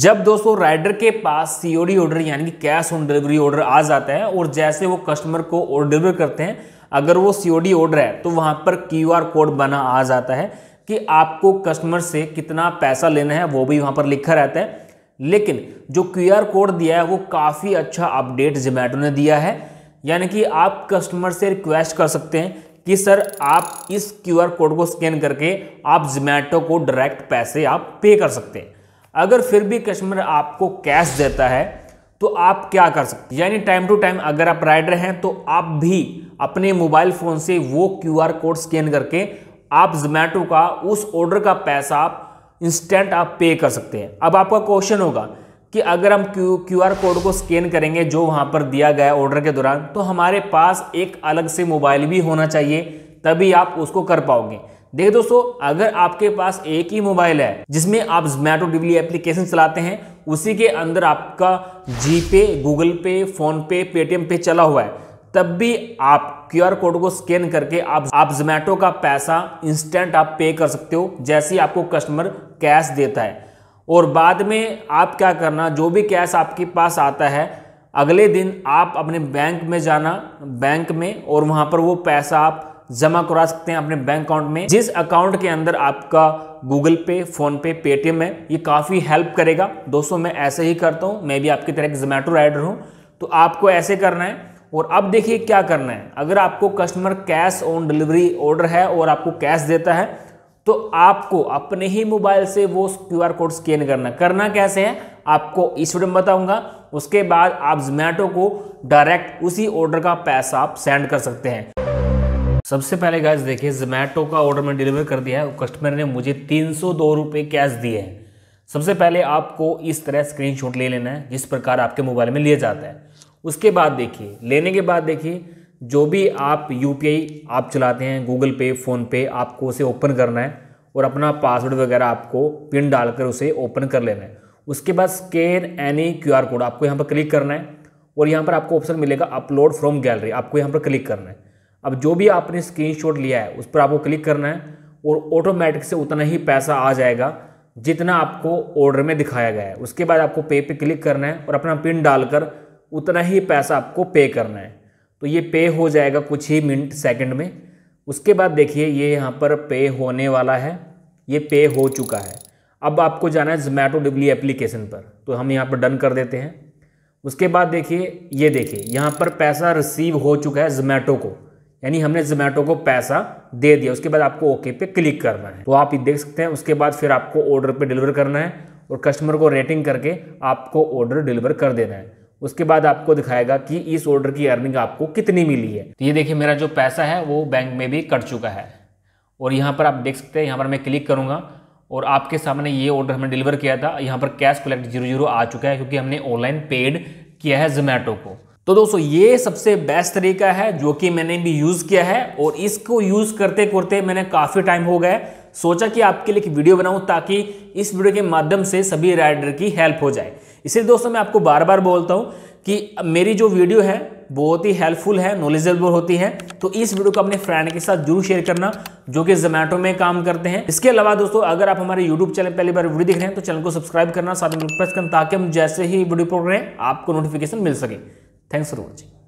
जब दोस्तों राइडर के पास सीओडी ऑर्डर यानी कि कैश ऑन डिलीवरी ऑर्डर आ जाता है और जैसे वो कस्टमर को ऑर्डर डिलीवर करते हैं अगर वो सीओडी ऑर्डर है तो वहां पर क्यूआर कोड बना आ जाता है कि आपको कस्टमर से कितना पैसा लेना है वो भी वहां पर लिखा रहता है लेकिन जो क्यूआर कोड दिया है वो काफ़ी अच्छा अपडेट जोमेटो ने दिया है यानी कि आप कस्टमर से रिक्वेस्ट कर सकते हैं कि सर आप इस क्यूआर कोड को स्कैन करके आप जोमेटो को डायरेक्ट पैसे आप पे कर सकते हैं अगर फिर भी कस्टमर आपको कैश देता है तो आप क्या कर सकते यानी टाइम टू टाइम अगर आप राइडर हैं तो आप भी अपने मोबाइल फ़ोन से वो क्यूआर कोड स्कैन करके आप जोमेटो का उस ऑर्डर का पैसा आप इंस्टेंट आप पे कर सकते हैं अब आपका क्वेश्चन होगा कि अगर हम क्यू क्यू आर कोड को स्कैन करेंगे जो वहाँ पर दिया गया ऑर्डर के दौरान तो हमारे पास एक अलग से मोबाइल भी होना चाहिए तभी आप उसको कर पाओगे देखिए दोस्तों अगर आपके पास एक ही मोबाइल है जिसमें आप जोमेटो डिवली एप्लीकेशन चलाते हैं उसी के अंदर आपका जी पे गूगल पे फोन पे पेटीएम पे चला हुआ है तब भी आप क्यूआर कोड को स्कैन करके आप आप जोमेटो का पैसा इंस्टेंट आप पे कर सकते हो जैसे आपको कस्टमर कैश देता है और बाद में आप क्या करना जो भी कैश आपके पास आता है अगले दिन आप अपने बैंक में जाना बैंक में और वहाँ पर वो पैसा आप जमा करा सकते हैं अपने बैंक अकाउंट में जिस अकाउंट के अंदर आपका गूगल पे फोन पे पेटीएम है ये काफ़ी हेल्प करेगा दोस्तों मैं ऐसे ही करता हूँ मैं भी आपकी तरह एक जोमेटो राइडर हूँ तो आपको ऐसे करना है और अब देखिए क्या करना है अगर आपको customer cash on delivery order है और आपको कैश देता है तो आपको अपने ही मोबाइल से वो क्यू आर कोड स्कैन करना करना कैसे है आपको इस वीडियो में बताऊंगा उसके बाद आप जोमेटो को डायरेक्ट उसी ऑर्डर का पैसा आप सेंड कर सकते हैं सबसे पहले गैस देखिए जोमेटो का ऑर्डर मैंने डिलीवर कर दिया है कस्टमर ने मुझे तीन सौ दो रुपये कैश दिए हैं सबसे पहले आपको इस तरह स्क्रीनशॉट ले लेना है जिस प्रकार आपके मोबाइल में लिया जाता है उसके बाद देखिए लेने के बाद देखिए जो भी आप यू आप चलाते हैं गूगल पे फ़ोनपे आपको उसे ओपन करना है और अपना पासवर्ड वगैरह आपको पिन डालकर उसे ओपन कर लेना है उसके बाद स्कैन एनी क्यूआर कोड आपको यहाँ पर क्लिक करना है और यहाँ पर आपको ऑप्शन मिलेगा अपलोड फ्रॉम गैलरी आपको यहाँ पर क्लिक करना है अब जो भी आपने स्क्रीनशॉट लिया है उस पर आपको क्लिक करना है और ऑटोमेटिक से उतना ही पैसा आ जाएगा जितना आपको ऑर्डर में दिखाया गया है उसके बाद आपको पे पे क्लिक करना है और अपना पिन डालकर उतना ही पैसा आपको पे करना है तो ये पे हो जाएगा कुछ ही मिनट सेकंड में उसके बाद देखिए ये यहाँ पर पे होने वाला है ये पे हो चुका है अब आपको जाना है जोमेटो डब्ली एप्लीकेशन पर तो हम यहाँ पर डन कर देते हैं उसके बाद देखिए ये देखिए यहाँ पर पैसा रिसीव हो चुका है जोमेटो को यानी हमने जोमेटो को पैसा दे दिया उसके बाद आपको ओके पे क्लिक करना है तो आप ये देख सकते हैं उसके बाद फिर आपको ऑर्डर पे डिलीवर करना है और कस्टमर को रेटिंग करके आपको ऑर्डर डिलीवर कर देना है उसके बाद आपको दिखाएगा कि इस ऑर्डर की अर्निंग आपको कितनी मिली है तो ये देखिए मेरा जो पैसा है वो बैंक में भी कट चुका है और यहाँ पर आप देख सकते हैं यहाँ पर मैं क्लिक करूँगा और आपके सामने ये ऑर्डर हमने डिलीवर किया था यहाँ पर कैश कलेक्ट जीरो जीरो आ चुका है क्योंकि हमने ऑनलाइन पेड किया है जोमेटो को तो दोस्तों ये सबसे बेस्ट तरीका है जो कि मैंने भी यूज़ किया है और इसको यूज़ करते करते मैंने काफ़ी टाइम हो गया सोचा कि आपके लिए एक वीडियो बनाऊं ताकि इस वीडियो के माध्यम से सभी राइडर की हेल्प हो जाए इसलिए दोस्तों मैं आपको बार बार बोलता हूं कि मेरी जो वीडियो है बहुत ही हेल्पफुल है नॉलेजेबल होती है तो इस वीडियो को अपने फ्रेंड के साथ जरूर शेयर करना जो कि जोमेटो में काम करते हैं इसके अलावा दोस्तों अगर आप हमारे यूट्यूब चैनल पहली बार वीडियो देख रहे हैं तो चैनल को सब्सक्राइब करना साथ में प्रेस करना ताकि हम जैसे ही वीडियो हैं आपको नोटिफिकेशन मिल सके 땡스로 그러지.